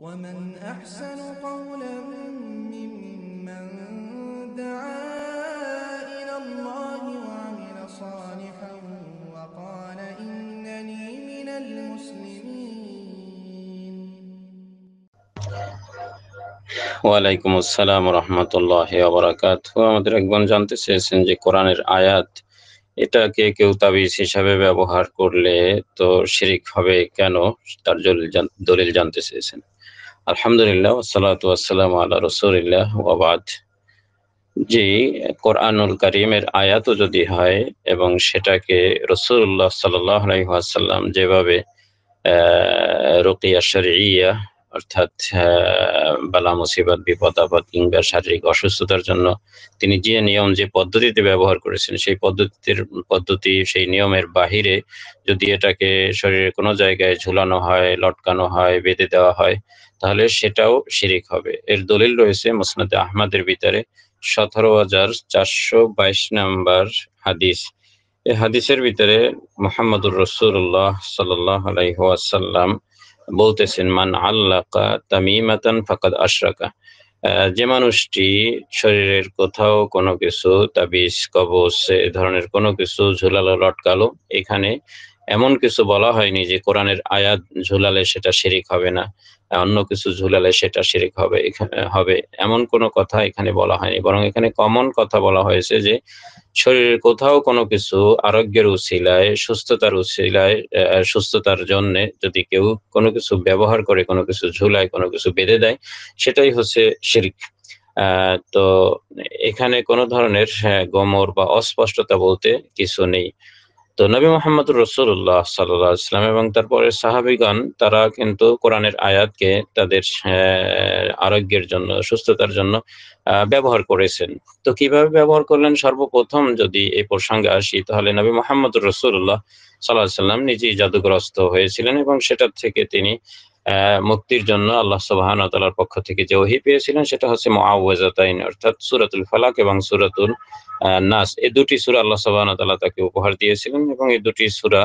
ومن أحسن قولا ممن دعا إلى الله وعمل صالحا وقال إنني من المسلمين ওয়ালাইকুম আসসালাম রহমতুল্লাহ আবরাকাত আমাদের একজন জানতে চেয়েছেন যে কোরআনের আয়াত এটাকে কেউ তাবিজ হিসাবে ব্যবহার করলে তো শিরিক হবে কেন তার দলিল জানতে চেয়েছেন আলহামদুলিল্লাহ সালাত ওয়াসালাম আল্লাহ রসুলিল্লাহ ওবাদ জি কোরআনুল করিমের আয়াতও যদি হয় এবং সেটাকে রসুল্লাহ সাল্লাহ আলহিহাসাল্লাম যেভাবে রুকিয়া শরিয়া অর্থাৎ বালা মুসিবত বিপদ আপদ কিংবা শারীরিক অসুস্থতার জন্য তিনি যে নিয়ম যে পদ্ধতিতে ব্যবহার করেছেন সেই পদ্ধতির পদ্ধতি সেই নিয়মের বাহিরে যদি এটাকে শরীরের কোনো জায়গায় ঝুলানো হয় লটকানো হয় বেঁধে দেওয়া হয় তাহলে সেটাও শিরিক হবে এর দলিল রয়েছে মুসনাদে আহমদের ভিতরে সতেরো হাজার চারশো বাইশ নাম্বার হাদিস এই হাদিসের ভিতরে মোহাম্মদুর রসুল্লাহ আলাই আলাইহাসাল্লাম বলতেছেন মান আল্লাকা তামিমাতান ফাকাদ আশরাকা যে মানুষটি শরীরের কোথাও কোনো কিছু তাবিজ কবচ এ ধরনের কোনো কিছু ঝুলালো লটকালো এখানে এমন কিছু বলা হয়নি যে কোরআনের আয়াত ঝুলালে সেটা শিরিক হবে না অন্য কিছু ঝুলালে সেটা শিরিক হবে হবে এমন কোনো কথা এখানে বলা হয়নি বরং এখানে কমন কথা বলা হয়েছে যে শরীরের কোথাও কোনো কিছু আরোগ্যের উচিলায় সুস্থতার উচিলায় সুস্থতার জন্য যদি কেউ কোনো কিছু ব্যবহার করে কোনো কিছু ঝুলায় কোনো কিছু বেঁধে দেয় সেটাই হচ্ছে শিরিক তো এখানে কোনো ধরনের হ্যাঁ, গোমর বা অস্পষ্টতা বলতে কিছু নেই তো নবী মোহাম্মদ রসুল্লাহ সাল্লাহ ইসলাম এবং তারপরে সাহাবিগণ তারা কিন্তু কোরআনের আয়াতকে তাদের আরোগ্যের জন্য সুস্থতার জন্য ব্যবহার করেছেন তো কিভাবে ব্যবহার করলেন সর্বপ্রথম যদি এই প্রসঙ্গে আসি তাহলে নবী মোহাম্মদ রসুল্লাহ সাল্লাহ সাল্লাম নিজেই জাদুগ্রস্ত হয়েছিলেন এবং সেটার থেকে তিনি মুক্তির জন্য আল্লাহ সুবাহন তালার পক্ষ থেকে যে ওহি পেয়েছিলেন সেটা হচ্ছে মাওয়াজাতাইন অর্থাৎ সুরাতুল ফালাক এবং সুরাতুল নাস এ দুটি সুরা আল্লাহ সুবাহন তালা তাকে উপহার দিয়েছিলেন এবং এই দুটি সুরা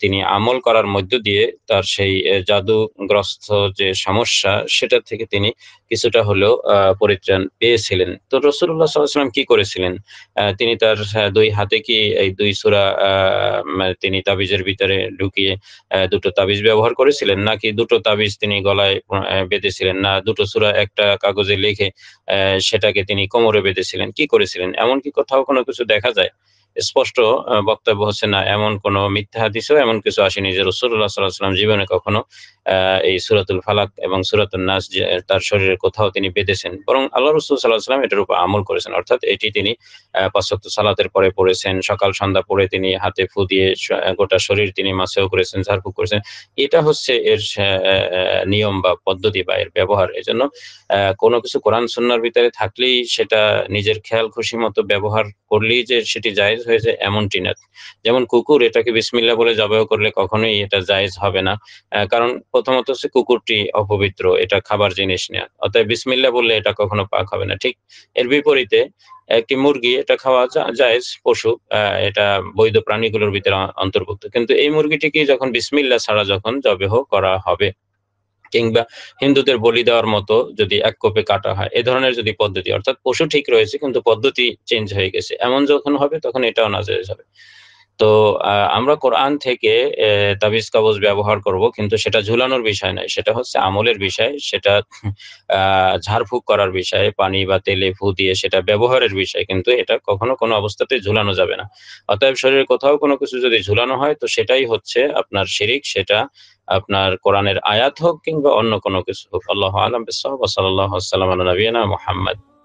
তিনি আমল করার মধ্য দিয়ে তার সেই জাদুগ্রস্ত যে সমস্যা সেটা থেকে তিনি কিছুটা হলেও পরিত্রাণ পেয়েছিলেন তো রসুল্লাহ সাল্লাম কি করেছিলেন তিনি তার দুই হাতে কি এই দুই সুরা তিনি তাবিজের ভিতরে ঢুকিয়ে দুটো তাবিজ ব্যবহার করেছিলেন নাকি দুটো তাবিজ তিনি গলায় বেঁধেছিলেন না দুটো সুরা একটা কাগজে লিখে সেটাকে তিনি কোমরে বেঁধেছিলেন কি করেছিলেন এমন কি কোথাও কোনো কিছু দেখা যায় স্পষ্ট বক্তব্য হচ্ছে না এমন কোনো মিথ্যা হাদিসও এমন কিছু আসেনি যে রসুল্লাহ সাল্লাহাম জীবনে কখনো এই সুরাতুল ফালাক এবং সুরাতুল নাস তার শরীরের কোথাও তিনি বেঁধেছেন বরং আল্লাহ রসুল সাল্লাহ সাল্লাম এটার উপর আমল করেছেন অর্থাৎ এটি তিনি পাশ্চাত্য সালাতের পরে পড়েছেন সকাল সন্ধ্যা পরে তিনি হাতে ফু দিয়ে গোটা শরীর তিনি মাছেও করেছেন ঝাড়ফুঁক করেছেন এটা হচ্ছে এর নিয়ম বা পদ্ধতি বা এর ব্যবহার এই জন্য কোনো কিছু কোরআন সন্ন্যার ভিতরে থাকলেই সেটা নিজের খেয়াল খুশি মতো ব্যবহার করলেই যে সেটি যায় হয়েছে এমনটি না যেমন কুকুর এটাকে বিসমিল্লা বলে জবাই করলে কখনোই এটা জায়েজ হবে না কারণ প্রথমত হচ্ছে কুকুরটি অপবিত্র এটা খাবার জিনিস না অতএব বিসমিল্লা বললে এটা কখনো পাক হবে না ঠিক এর বিপরীতে একটি মুরগি এটা খাওয়া যায় পশু এটা বৈধ প্রাণীগুলোর ভিতরে অন্তর্ভুক্ত কিন্তু এই মুরগিটিকে যখন বিসমিল্লা ছাড়া যখন জবেহ করা হবে কিংবা হিন্দুদের বলি দেওয়ার মতো যদি এক কোপে কাটা হয় এ ধরনের যদি পদ্ধতি অর্থাৎ পশু ঠিক রয়েছে কিন্তু পদ্ধতি চেঞ্জ হয়ে গেছে এমন যখন হবে তখন এটাও নাজেজ হবে তো আমরা কোরআন থেকে তাবিজ কাবজ ব্যবহার করব কিন্তু সেটা ঝুলানোর বিষয় নয় সেটা হচ্ছে আমলের বিষয় সেটা ঝাড়ফুঁক করার বিষয় পানি বা তেলে ফু দিয়ে সেটা ব্যবহারের বিষয় কিন্তু এটা কখনো কোনো অবস্থাতে ঝুলানো যাবে না অতএব শরীরে কোথাও কোনো কিছু যদি ঝুলানো হয় তো সেটাই হচ্ছে আপনার শিরিক সেটা আপনার কোরআনের আয়াত হোক কিংবা অন্য কোনো কিছু হোক আল্লাহ আলম বিসাল্লাহ সাল্লাম নবীনা মোহাম্মদ